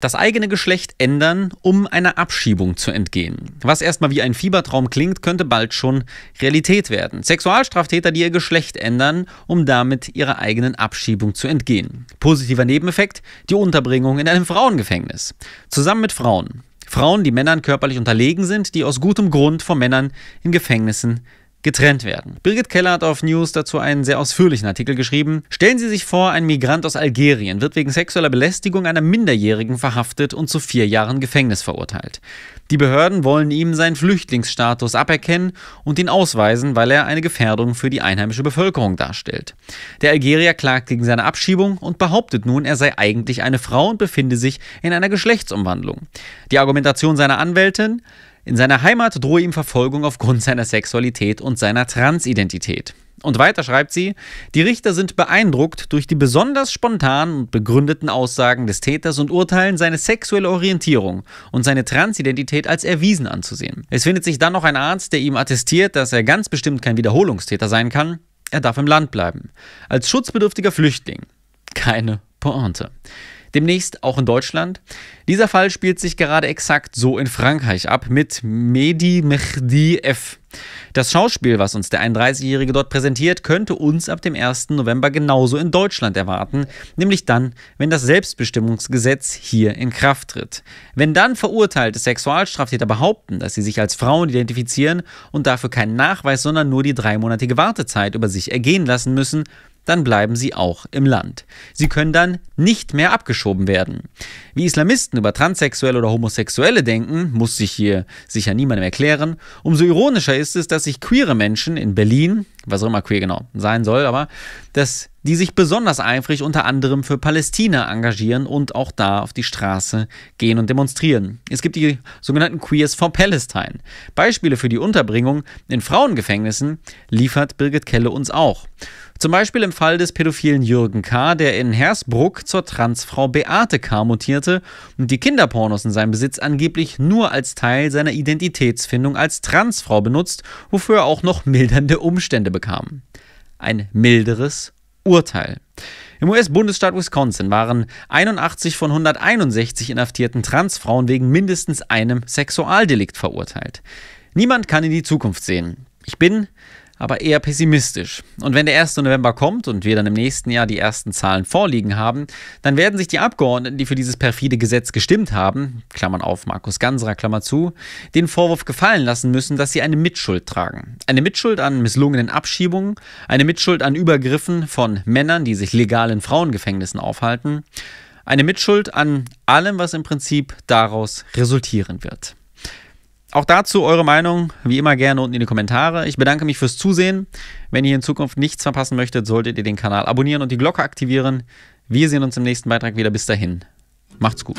Das eigene Geschlecht ändern, um einer Abschiebung zu entgehen. Was erstmal wie ein Fiebertraum klingt, könnte bald schon Realität werden. Sexualstraftäter, die ihr Geschlecht ändern, um damit ihrer eigenen Abschiebung zu entgehen. Positiver Nebeneffekt, die Unterbringung in einem Frauengefängnis. Zusammen mit Frauen. Frauen, die Männern körperlich unterlegen sind, die aus gutem Grund vor Männern in Gefängnissen getrennt werden. Birgit Keller hat auf News dazu einen sehr ausführlichen Artikel geschrieben. Stellen Sie sich vor, ein Migrant aus Algerien wird wegen sexueller Belästigung einer Minderjährigen verhaftet und zu vier Jahren Gefängnis verurteilt. Die Behörden wollen ihm seinen Flüchtlingsstatus aberkennen und ihn ausweisen, weil er eine Gefährdung für die einheimische Bevölkerung darstellt. Der Algerier klagt gegen seine Abschiebung und behauptet nun, er sei eigentlich eine Frau und befinde sich in einer Geschlechtsumwandlung. Die Argumentation seiner Anwältin, in seiner Heimat drohe ihm Verfolgung aufgrund seiner Sexualität und seiner Transidentität. Und weiter schreibt sie, die Richter sind beeindruckt durch die besonders spontanen und begründeten Aussagen des Täters und urteilen seine sexuelle Orientierung und seine Transidentität als erwiesen anzusehen. Es findet sich dann noch ein Arzt, der ihm attestiert, dass er ganz bestimmt kein Wiederholungstäter sein kann. Er darf im Land bleiben. Als schutzbedürftiger Flüchtling. Keine Pointe. Demnächst auch in Deutschland. Dieser Fall spielt sich gerade exakt so in Frankreich ab mit Mehdi Mehdi F. Das Schauspiel, was uns der 31-Jährige dort präsentiert, könnte uns ab dem 1. November genauso in Deutschland erwarten, nämlich dann, wenn das Selbstbestimmungsgesetz hier in Kraft tritt. Wenn dann verurteilte Sexualstraftäter behaupten, dass sie sich als Frauen identifizieren und dafür keinen Nachweis, sondern nur die dreimonatige Wartezeit über sich ergehen lassen müssen, dann bleiben sie auch im Land. Sie können dann nicht mehr abgeschoben werden. Wie Islamisten über Transsexuelle oder Homosexuelle denken, muss sich hier sicher niemandem erklären. Umso ironischer ist es, dass sich queere Menschen in Berlin, was auch immer queer genau sein soll, aber dass die sich besonders eifrig unter anderem für Palästina engagieren und auch da auf die Straße gehen und demonstrieren. Es gibt die sogenannten Queers for Palestine. Beispiele für die Unterbringung in Frauengefängnissen liefert Birgit Kelle uns auch. Zum Beispiel im Fall des pädophilen Jürgen K., der in Hersbruck zur Transfrau Beate K. mutierte und die Kinderpornos in seinem Besitz angeblich nur als Teil seiner Identitätsfindung als Transfrau benutzt, wofür er auch noch mildernde Umstände Gemeinde bekamen. Ein milderes Urteil. Im US-Bundesstaat Wisconsin waren 81 von 161 inhaftierten Transfrauen wegen mindestens einem Sexualdelikt verurteilt. Niemand kann in die Zukunft sehen. Ich bin aber eher pessimistisch. Und wenn der 1. November kommt und wir dann im nächsten Jahr die ersten Zahlen vorliegen haben, dann werden sich die Abgeordneten, die für dieses perfide Gesetz gestimmt haben, Klammern auf Markus Ganserer, Klammer zu, den Vorwurf gefallen lassen müssen, dass sie eine Mitschuld tragen. Eine Mitschuld an misslungenen Abschiebungen, eine Mitschuld an Übergriffen von Männern, die sich legal in Frauengefängnissen aufhalten, eine Mitschuld an allem, was im Prinzip daraus resultieren wird. Auch dazu eure Meinung, wie immer gerne unten in die Kommentare. Ich bedanke mich fürs Zusehen. Wenn ihr in Zukunft nichts verpassen möchtet, solltet ihr den Kanal abonnieren und die Glocke aktivieren. Wir sehen uns im nächsten Beitrag wieder. Bis dahin. Macht's gut.